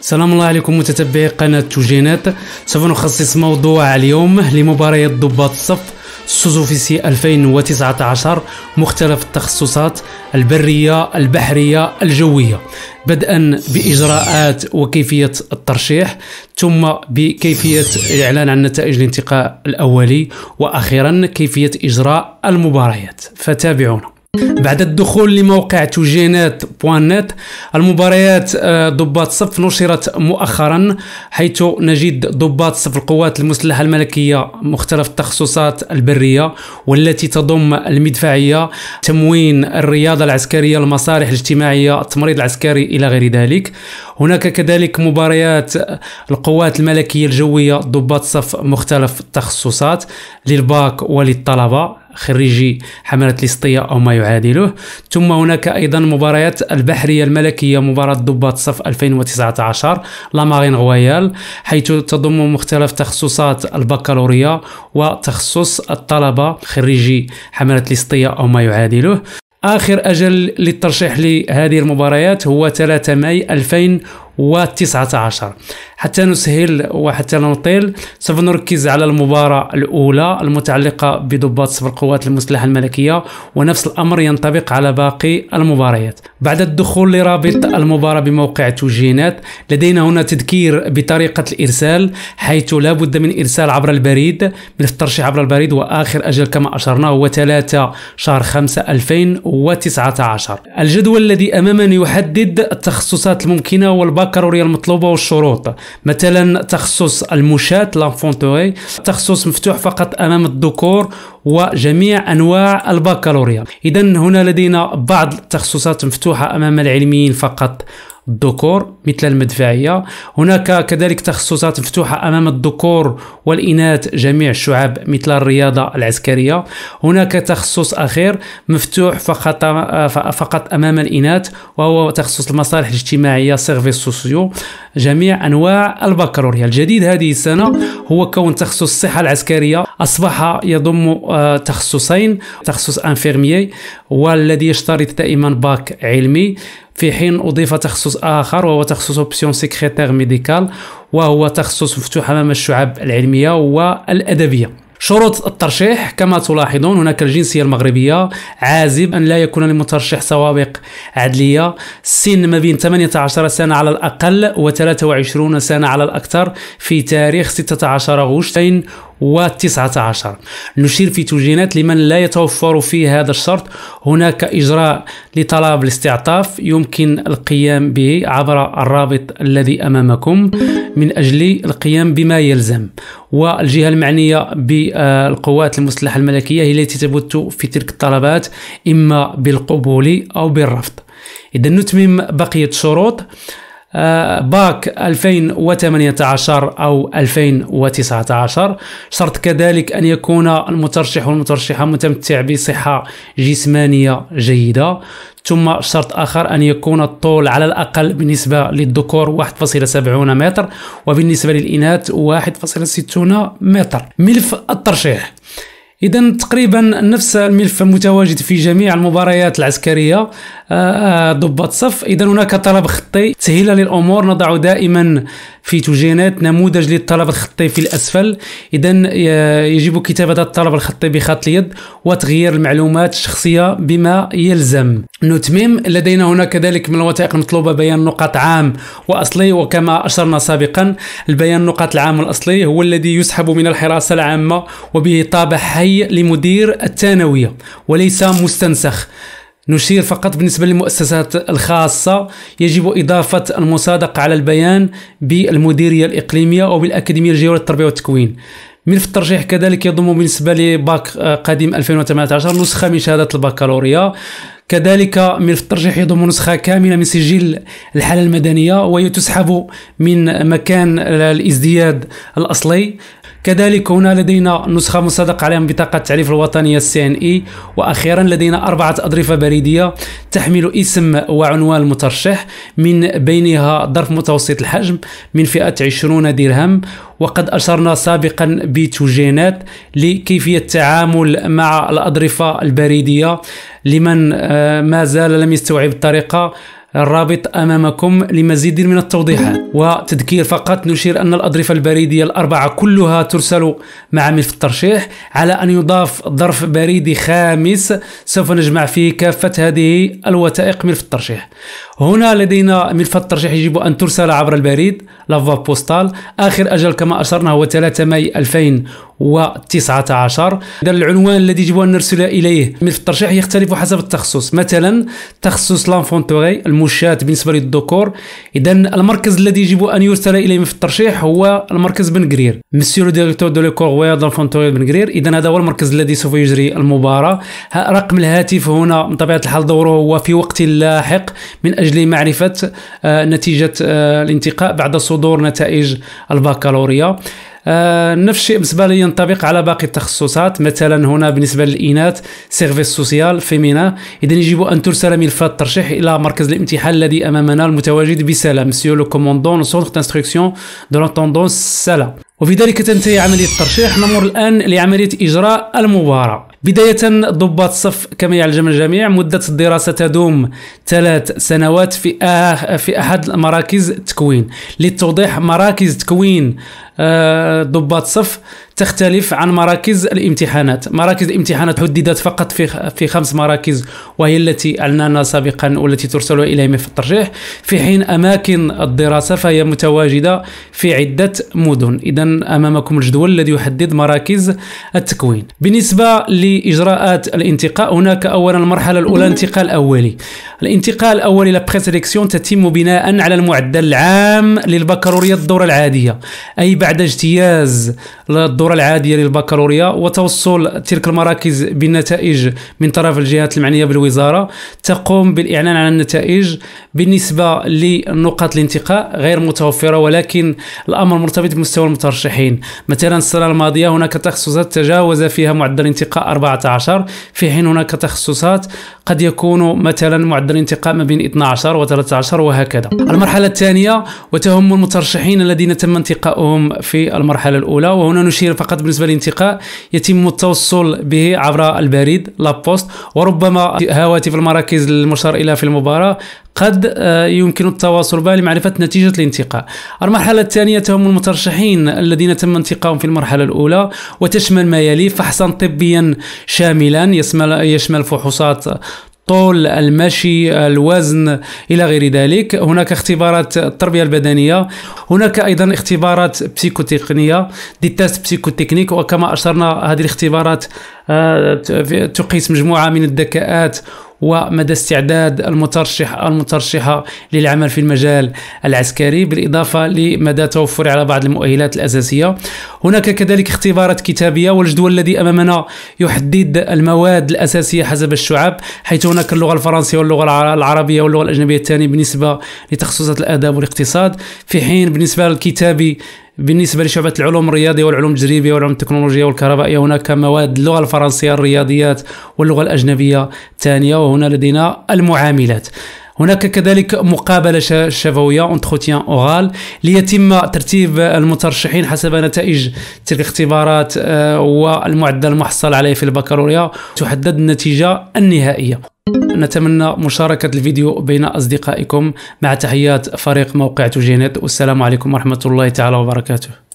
السلام الله عليكم متتبعي قناة توجينات سوف نخصص موضوع اليوم لمباريات ضباط الصف سوزوفيسي 2019 مختلف التخصصات البرية البحرية الجوية بدءا بإجراءات وكيفية الترشيح ثم بكيفية الإعلان عن نتائج الانتقاء الأولي وأخيرا كيفية إجراء المباريات فتابعونا بعد الدخول لموقع توجينات نت المباريات آه، ضباط صف نشرت مؤخرا حيث نجد ضباط صف القوات المسلحة الملكية مختلف التخصصات البرية والتي تضم المدفعية تموين الرياضة العسكرية المصالح الاجتماعية التمريض العسكري إلى غير ذلك هناك كذلك مباريات آه، القوات الملكية الجوية ضباط صف مختلف التخصصات للباك وللطلبة خريجي حملة الإسطية أو ما يعادله ثم هناك أيضا مباريات البحرية الملكية مباراة ضباط صف 2019 لامارين غويال حيث تضم مختلف تخصصات البكالوريا وتخصص الطلبة خريجي حملة الإسطية أو ما يعادله آخر أجل للترشيح لهذه المباريات هو 3 ماي 2019 و عشر حتى نسهل وحتى لا نطيل سوف نركز على المباراة الأولى المتعلقة بضباط سبع القوات المسلحة الملكية ونفس الأمر ينطبق على باقي المباريات بعد الدخول لرابط المباراة بموقع توجينات لدينا هنا تذكير بطريقة الإرسال حيث لا بد من إرسال عبر البريد ملف الترشيح عبر البريد وآخر أجل كما أشرنا هو 3 شهر 5 2019 الجدول الذي أمامنا يحدد التخصصات الممكنة والباقي البكالوريا المطلوبه والشروط مثلا تخصص المشاة لانفونتوري تخصص مفتوح فقط امام الذكور وجميع انواع البكالوريا اذا هنا لدينا بعض التخصصات مفتوحه امام العلميين فقط الذكور مثل المدفعية هناك كذلك تخصصات مفتوحة أمام الذكور والإناث جميع الشعب مثل الرياضة العسكرية هناك تخصص أخير مفتوح فقط, فقط أمام الإناث وهو تخصص المصالح الاجتماعية سيرفيس سوسيو جميع أنواع البكالوريا الجديد هذه السنة هو كون تخصص الصحة العسكرية أصبح يضم آه، تخصصين تخصص انفيرميي والذي يشترط دائما باك علمي في حين أضيف تخصص آخر وهو تخصص أوبسيون سيكريتير ميديكال وهو تخصص مفتوح أمام الشعب العلمية والأدبية شروط الترشيح كما تلاحظون هناك الجنسية المغربية عازب أن لا يكون للمترشح سوابق عدلية سن ما بين 18 سنة على الأقل و 23 سنة على الأكثر في تاريخ 16 غشتين و19 نشير في توجينات لمن لا يتوفر فيه هذا الشرط هناك إجراء لطلب الاستعطاف يمكن القيام به عبر الرابط الذي أمامكم من أجل القيام بما يلزم والجهة المعنية بالقوات المسلحة الملكية هي التي تبت في تلك الطلبات إما بالقبول أو بالرفض إذا نتمم بقية الشروط آه، باك 2018 أو 2019 شرط كذلك أن يكون المترشح والمترشحة متمتع بصحة جسمانية جيدة ثم شرط آخر أن يكون الطول على الأقل بالنسبة للذكور 1.70 متر وبالنسبة للإناث 1.60 متر ملف الترشيح إذا تقريبا نفس الملف متواجد في جميع المباريات العسكرية ضباط صف اذا هناك طلب خطي تسهيلا للامور نضع دائما في توجيهات نموذج للطلب الخطي في الاسفل اذا يجب كتابه الطلب الخطي بخط اليد وتغيير المعلومات الشخصيه بما يلزم نتمم لدينا هنا كذلك من الوثائق المطلوبه بيان نقاط عام واصلي وكما اشرنا سابقا البيان نقاط العام والاصلي هو الذي يسحب من الحراسه العامه وبه طابع حي لمدير الثانويه وليس مستنسخ نشير فقط بالنسبة للمؤسسات الخاصة يجب إضافة المصادقة على البيان بالمديرية الإقليمية أو بالأكاديمية الجوية للتربية والتكوين ملف الترجيح كذلك يضم بالنسبة لباك آه، قديم 2018 نسخة من شهادة البكالوريا كذلك ملف الترجيح يضم نسخة كاملة من سجل الحالة المدنية وهي تسحب من مكان الازدياد الأصلي كذلك هنا لدينا نسخة مصادقة عليها من بطاقة التعريف الوطنية السي ان اي وأخيرا لدينا أربعة اضرفة بريدية تحمل اسم وعنوان المترشح من بينها ظرف متوسط الحجم من فئة 20 درهم وقد أشرنا سابقا بتوجينات لكيفية التعامل مع الاضرفة البريدية لمن آه، ما زال لم يستوعب الطريقة الرابط امامكم لمزيد من التوضيحات وتذكير فقط نشير ان الاضرفه البريديه الاربعه كلها ترسل مع ملف الترشيح على ان يضاف ظرف بريدي خامس سوف نجمع فيه كافه هذه الوثائق ملف الترشيح هنا لدينا ملف الترشيح يجب ان ترسل عبر البريد لافوا بوستال اخر اجل كما اشرنا هو 3 ماي 2000 و19 اذا العنوان الذي يجب ان نرسل اليه من الترشيح يختلف حسب التخصص مثلا تخصص لانفونتوري المشاة بالنسبه للذكور اذا المركز الذي يجب ان يرسل اليه في الترشيح هو المركز بن غرير مسيو لو ديريكتور دو ليكورويا لانفونتوري بن غرير اذا هذا هو المركز الذي سوف يجري المباراه رقم الهاتف هنا بطبيعه الحال دوره هو في وقت لاحق من اجل معرفه آه، نتيجه آه، الانتقاء بعد صدور نتائج الباكالوريا آه، نفس الشيء بالنسبه لي ينطبق على باقي التخصصات مثلا هنا بالنسبه للاناث سيرفيس سوسيال فيمينا اذا يجب ان ترسل ملفات الترشيح الى مركز الامتحان الذي امامنا المتواجد بسلام مسيو لو كوموندون سونتر دانستركسيون دو لونتوندونس سلام وفي ذلك تنتهي عملية الترشيح نمر الآن لعملية إجراء المباراة بداية ضباط صف كما يعلم الجميع مدة الدراسة تدوم ثلاث سنوات في آه في أحد مراكز التكوين للتوضيح مراكز تكوين آه، ضباط صف تختلف عن مراكز الامتحانات مراكز الامتحانات حددت فقط في في خمس مراكز وهي التي أعلننا سابقا والتي ترسل إليهم في الترجيح في حين أماكن الدراسة فهي متواجدة في عدة مدن إذا أمامكم الجدول الذي يحدد مراكز التكوين بالنسبة لإجراءات الانتقاء هناك أولا المرحلة الأولى انتقال أولي الانتقال الأولي لابخيسيليكسيون تتم بناء على المعدل العام للبكالوريا الدورة العادية أي بعد اجتياز الدورة العادية للبكالوريا وتوصل تلك المراكز بالنتائج من طرف الجهات المعنية بالوزارة تقوم بالإعلان عن النتائج بالنسبة لنقاط الانتقاء غير متوفرة ولكن الأمر مرتبط بمستوى المترشحين مثلا السنة الماضية هناك تخصصات تجاوز فيها معدل الانتقاء 14 في حين هناك تخصصات قد يكون مثلا معدل الانتقاء ما بين 12 و 13 وهكذا المرحلة الثانية وتهم المترشحين الذين تم انتقاؤهم في المرحلة الأولى وهنا نشير فقط بالنسبة للانتقاء يتم التوصل به عبر البريد لابوست وربما هواتف المراكز المشار إلى في المباراة قد آه، يمكن التواصل بها لمعرفة نتيجة الانتقاء المرحلة الثانية تهم المترشحين الذين تم انتقاؤهم في المرحلة الأولى وتشمل ما يلي فحصا طبيا شاملا يشمل فحوصات الطول المشي الوزن الى غير ذلك هناك اختبارات التربيه البدنيه هناك ايضا اختبارات بسيكوتقنيه دي تيست بسيكوتكنيك وكما اشرنا هذه الاختبارات آه، تقيس مجموعه من الذكاءات ومدى استعداد المترشح المترشحه للعمل في المجال العسكري بالاضافه لمدى توفر على بعض المؤهلات الاساسيه هناك كذلك اختبارات كتابية والجدول الذي أمامنا يحدد المواد الأساسية حسب الشعب حيث هناك اللغة الفرنسية واللغة العربية واللغة الأجنبية الثانية بالنسبة لتخصصات الآداب والاقتصاد في حين بالنسبة للكتابي بالنسبه لشعبه العلوم الرياضيه والعلوم التجريبيه والعلوم التكنولوجيه والكهربائيه هناك مواد اللغه الفرنسيه الرياضيات واللغه الاجنبيه الثانيه وهنا لدينا المعاملات هناك كذلك مقابلة شفوية انتروتيان اورال ليتم ترتيب المترشحين حسب نتائج تلك الاختبارات آه، والمعدل المحصل عليه في البكالوريا تحدد النتيجة النهائية نتمنى مشاركة الفيديو بين أصدقائكم مع تحيات فريق موقع توجينيت والسلام عليكم ورحمة الله تعالى وبركاته